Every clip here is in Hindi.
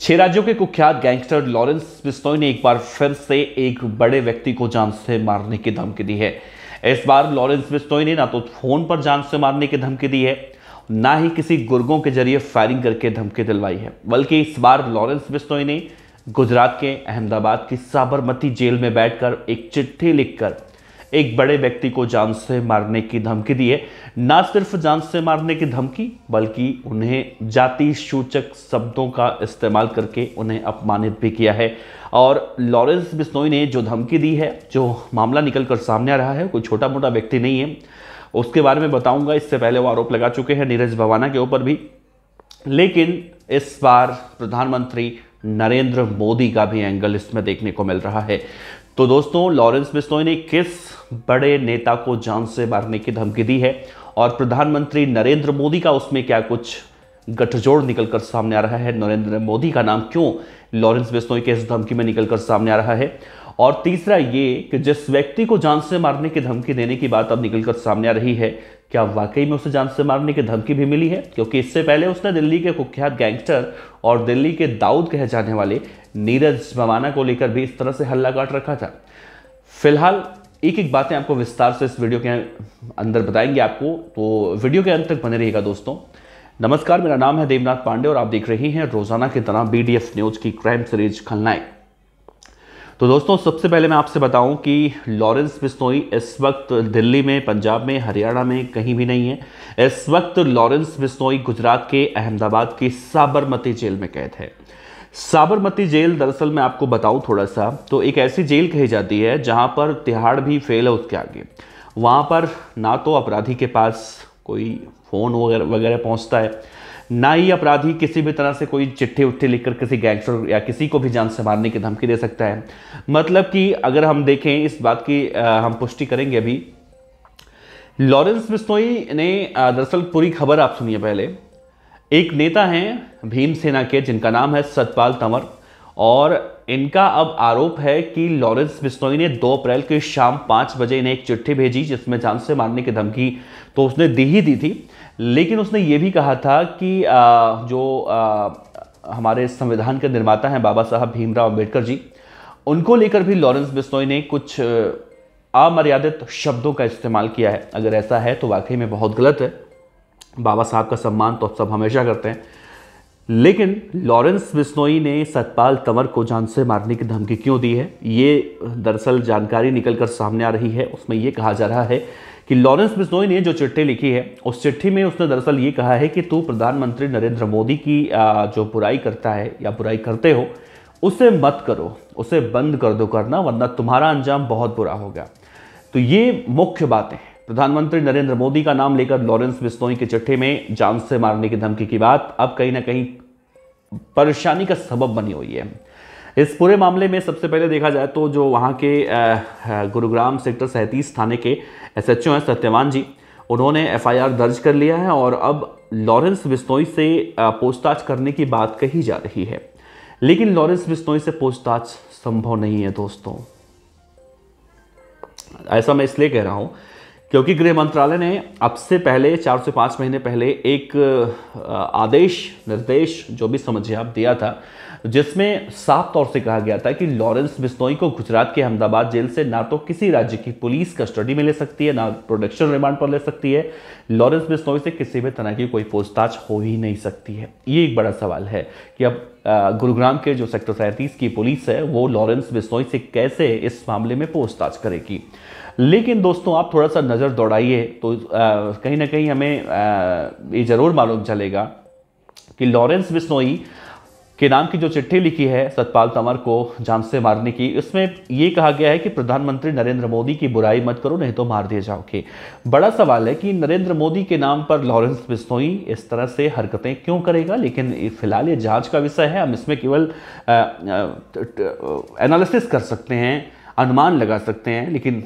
छह राज्यों के कुख्यात गैंगस्टर लॉरेंस बिस्नोई ने एक बार फिर से एक बड़े व्यक्ति को जान से मारने की धमकी दी है इस बार लॉरेंस बिस्नोई ने ना तो फोन पर जान से मारने की धमकी दी है ना ही किसी गुर्गों के जरिए फायरिंग करके धमकी दिलवाई है बल्कि इस बार लॉरेंस बिस्नोई ने गुजरात के अहमदाबाद की साबरमती जेल में बैठकर एक चिट्ठी लिखकर एक बड़े व्यक्ति को जान से मारने की धमकी दी है ना सिर्फ जान से मारने की धमकी बल्कि उन्हें जाति सूचक शब्दों का इस्तेमाल करके उन्हें अपमानित भी किया है और लॉरेंस बिस्नोई ने जो धमकी दी है जो मामला निकल कर सामने आ रहा है कोई छोटा मोटा व्यक्ति नहीं है उसके बारे में बताऊंगा इससे पहले वो आरोप लगा चुके हैं नीरज भवाना के ऊपर भी लेकिन इस बार प्रधानमंत्री नरेंद्र मोदी का भी एंगल इसमें देखने को मिल रहा है तो दोस्तों लॉरेंस बिस्नोई ने किस बड़े नेता को जान से मारने की धमकी दी है और प्रधानमंत्री नरेंद्र मोदी का उसमें क्या कुछ गठजोड़ निकलकर सामने आ रहा है नरेंद्र मोदी का नाम क्यों लॉरेंस बिस्नोई के इस धमकी में निकलकर सामने आ रहा है और तीसरा ये कि जिस व्यक्ति को जान से मारने की धमकी देने की बात अब निकलकर सामने आ रही है क्या वाकई में उसे जान से मारने की धमकी भी मिली है क्योंकि इससे पहले उसने दिल्ली के कुख्यात गैंगस्टर और दिल्ली के दाऊद कहे जाने वाले नीरज मवाना को लेकर भी इस तरह से हल्ला काट रखा था फिलहाल एक एक बातें आपको विस्तार से इस वीडियो के अंदर बताएंगे आपको तो वीडियो के अंत तक बने रहिएगा दोस्तों नमस्कार मेरा नाम है देवनाथ पांडे और आप देख रहे हैं रोजाना की तरह बी न्यूज की क्राइम सीरीज खलनाएं तो दोस्तों सबसे पहले मैं आपसे बताऊं कि लॉरेंस बिश्नोई इस वक्त दिल्ली में पंजाब में हरियाणा में कहीं भी नहीं है इस वक्त लॉरेंस बिश्नोई गुजरात के अहमदाबाद की साबरमती जेल में कैद है साबरमती जेल दरअसल मैं आपको बताऊं थोड़ा सा तो एक ऐसी जेल कही जाती है जहां पर तिहाड़ भी फेल है उसके आगे वहां पर ना तो अपराधी के पास कोई फ़ोन वगैरह वगैरह पहुंचता है ना ही अपराधी किसी भी तरह से कोई चिट्ठी उठे लिखकर किसी गैंगस्टर या किसी को भी जान से मारने की धमकी दे सकता है मतलब कि अगर हम देखें इस बात की आ, हम पुष्टि करेंगे अभी लॉरेंस बिश्नोई ने दरअसल पूरी खबर आप सुनिए पहले एक नेता हैं भीम सेना के जिनका नाम है सतपाल तंवर और इनका अब आरोप है कि लॉरेंस बिस्नोई ने 2 अप्रैल के शाम पाँच बजे इन्हें एक चिट्ठी भेजी जिसमें जान से मारने की धमकी तो उसने दी ही दी थी लेकिन उसने ये भी कहा था कि आ, जो आ, हमारे संविधान के निर्माता हैं बाबा साहब भीमराव अम्बेडकर जी उनको लेकर भी लॉरेंस बिस्नोई ने कुछ अमर्यादित शब्दों का इस्तेमाल किया है अगर ऐसा है तो वाकई में बहुत गलत है बाबा साहब का सम्मान तो सब हमेशा करते हैं लेकिन लॉरेंस बिस्नोई ने सतपाल तंवर को जान से मारने की धमकी क्यों दी है ये दरअसल जानकारी निकलकर सामने आ रही है उसमें ये कहा जा रहा है कि लॉरेंस बिस्नोई ने जो चिट्ठी लिखी है उस चिट्ठी में उसने दरअसल ये कहा है कि तू प्रधानमंत्री नरेंद्र मोदी की जो बुराई करता है या बुराई करते हो उसे मत करो उसे बंद कर दो करना वरना तुम्हारा अंजाम बहुत बुरा होगा तो ये मुख्य बातें हैं प्रधानमंत्री नरेंद्र मोदी का नाम लेकर लॉरेंस बिस्तोई के चिट्ठे में जान से मारने की धमकी की बात अब कहीं ना कहीं परेशानी का सबब बनी हुई है इस पूरे मामले में सबसे पहले देखा जाए तो जो वहाँ के गुरुग्राम सेक्टर सैंतीस थाने के एस एच हैं सत्यवान जी उन्होंने एफआईआर दर्ज कर लिया है और अब लॉरेंस बिस्तोई से पूछताछ करने की बात कही जा रही है लेकिन लॉरेंस बिस्तोई से पूछताछ संभव नहीं है दोस्तों ऐसा मैं इसलिए कह रहा हूँ क्योंकि गृह मंत्रालय ने अब से पहले चार से पाँच महीने पहले एक आदेश निर्देश जो भी समझिए आप दिया था जिसमें साफ तौर से कहा गया था कि लॉरेंस बिश्नोई को गुजरात के अहमदाबाद जेल से ना तो किसी राज्य की पुलिस कस्टडी में ले सकती है ना प्रोडक्शन रिमांड पर ले सकती है लॉरेंस बिश्नोई से किसी भी तरह की कोई पूछताछ हो ही नहीं सकती है ये एक बड़ा सवाल है कि अब गुरुग्राम के जो सेक्टर सैंतीस की पुलिस है वो लॉरेंस बिस्नोई से कैसे इस मामले में पूछताछ करेगी लेकिन दोस्तों आप थोड़ा सा नज़र दौड़ाइए तो कहीं ना कहीं हमें ये ज़रूर मालूम चलेगा कि लॉरेंस बिस्नोई के नाम की जो चिट्ठी लिखी है सतपाल तंवर को जान से मारने की इसमें ये कहा गया है कि प्रधानमंत्री नरेंद्र मोदी की बुराई मत करो नहीं तो मार दिए जाओगे बड़ा सवाल है कि नरेंद्र मोदी के नाम पर लॉरेंस बिस्तोई इस तरह से हरकतें क्यों करेगा लेकिन फिलहाल ये जांच का विषय है हम इसमें केवल एनालिसिस कर सकते हैं अनुमान लगा सकते हैं लेकिन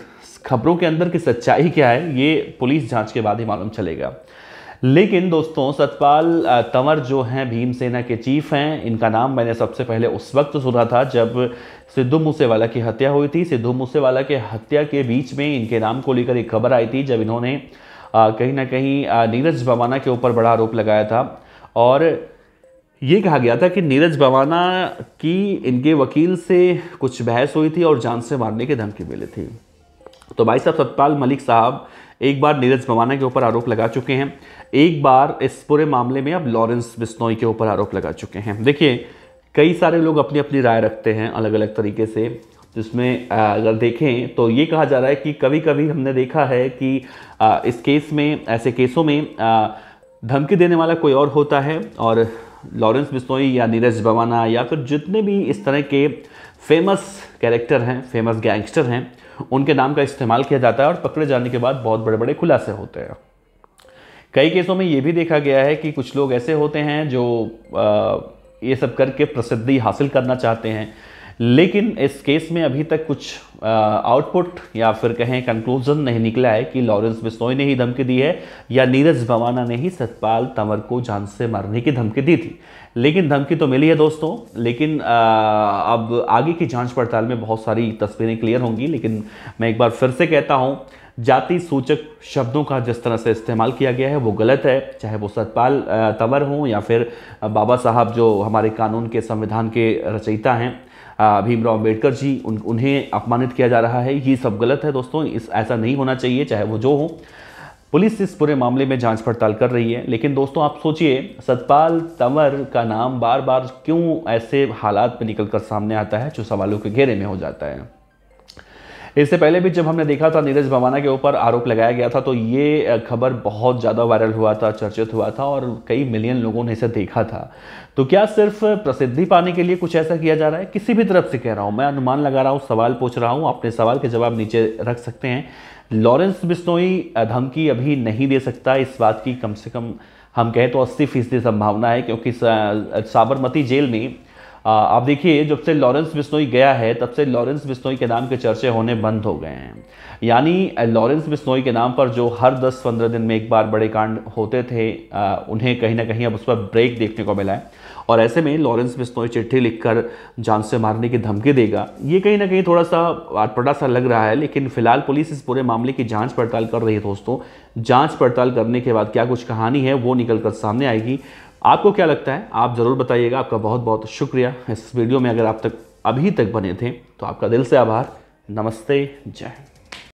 खबरों के अंदर की सच्चाई क्या है ये पुलिस जाँच के बाद ही मालूम चलेगा लेकिन दोस्तों सतपाल तंवर जो हैं भीमसेना के चीफ हैं इनका नाम मैंने सबसे पहले उस वक्त सुना था जब सिद्धू मूसेवाला की हत्या हुई थी सिद्धू मूसेवाला के हत्या के बीच में इनके नाम को लेकर एक खबर आई थी जब इन्होंने कहीं ना कहीं नीरज बवाना के ऊपर बड़ा आरोप लगाया था और ये कहा गया था कि नीरज बवाना की इनके वकील से कुछ बहस हुई थी और जान से मारने की धमकी मिली थी तो भाई साहब सतपाल मलिक साहब एक बार नीरज मवाना के ऊपर आरोप लगा चुके हैं एक बार इस पूरे मामले में अब लॉरेंस बिस्नोई के ऊपर आरोप लगा चुके हैं देखिए कई सारे लोग अपनी अपनी राय रखते हैं अलग अलग तरीके से जिसमें अगर देखें तो ये कहा जा रहा है कि कभी कभी हमने देखा है कि इस केस में ऐसे केसों में धमकी देने वाला कोई और होता है और लॉरेंस बिस्नोई या नीरज बवाना या फिर जितने भी इस तरह के फेमस कैरेक्टर हैं फेमस गैंगस्टर हैं उनके नाम का इस्तेमाल किया जाता है और पकड़े जाने के बाद बहुत बड़े बड़े खुलासे होते हैं कई केसों में ये भी देखा गया है कि कुछ लोग ऐसे होते हैं जो आ, ये सब करके प्रसिद्धि हासिल करना चाहते हैं लेकिन इस केस में अभी तक कुछ आउटपुट या फिर कहें कंक्लूजन नहीं निकला है कि लॉरेंस बिश्नोई ने ही धमकी दी है या नीरज भवाना ने ही सतपाल तंवर को जान से मारने की धमकी दी थी लेकिन धमकी तो मिली है दोस्तों लेकिन आ, अब आगे की जांच पड़ताल में बहुत सारी तस्वीरें क्लियर होंगी लेकिन मैं एक बार फिर से कहता हूँ जाति सूचक शब्दों का जिस तरह से इस्तेमाल किया गया है वो गलत है चाहे वो सतपाल तंवर हों या फिर बाबा साहब जो हमारे कानून के संविधान के रचयिता हैं भीमराव अम्बेडकर जी उन उन्हें अपमानित किया जा रहा है ये सब गलत है दोस्तों इस ऐसा नहीं होना चाहिए चाहे वो जो हो पुलिस इस पूरे मामले में जांच पड़ताल कर रही है लेकिन दोस्तों आप सोचिए सतपाल तंवर का नाम बार बार क्यों ऐसे हालात में कर सामने आता है जो सवालों के घेरे में हो जाता है इससे पहले भी जब हमने देखा था नीरज भवाना के ऊपर आरोप लगाया गया था तो ये खबर बहुत ज़्यादा वायरल हुआ था चर्चित हुआ था और कई मिलियन लोगों ने इसे देखा था तो क्या सिर्फ प्रसिद्धि पाने के लिए कुछ ऐसा किया जा रहा है किसी भी तरफ से कह रहा हूँ मैं अनुमान लगा रहा हूँ सवाल पूछ रहा हूँ अपने सवाल के जवाब नीचे रख सकते हैं लॉरेंस बिश्नोई धमकी अभी नहीं दे सकता इस बात की कम से कम हम कहें तो अस्सी फीसदी संभावना है क्योंकि साबरमती जेल में आप देखिए जब से लॉरेंस बिश्नोई गया है तब से लॉरेंस बिश्नोई के नाम के चर्चे होने बंद हो गए हैं यानी लॉरेंस बिश्नोई के नाम पर जो हर 10-15 दिन में एक बार बड़े कांड होते थे आ, उन्हें कहीं ना कहीं अब उस पर ब्रेक देखने को मिला है और ऐसे में लॉरेंस बिश्नोई चिट्ठी लिखकर जान से मारने की धमकी देगा ये कहीं ना कहीं थोड़ा सा आटपटा सा लग रहा है लेकिन फिलहाल पुलिस इस पूरे मामले की जाँच पड़ताल कर रही है दोस्तों जाँच पड़ताल करने के बाद क्या कुछ कहानी है वो निकल कर सामने आएगी आपको क्या लगता है आप ज़रूर बताइएगा आपका बहुत बहुत शुक्रिया इस वीडियो में अगर आप तक अभी तक बने थे तो आपका दिल से आभार नमस्ते जय हिंद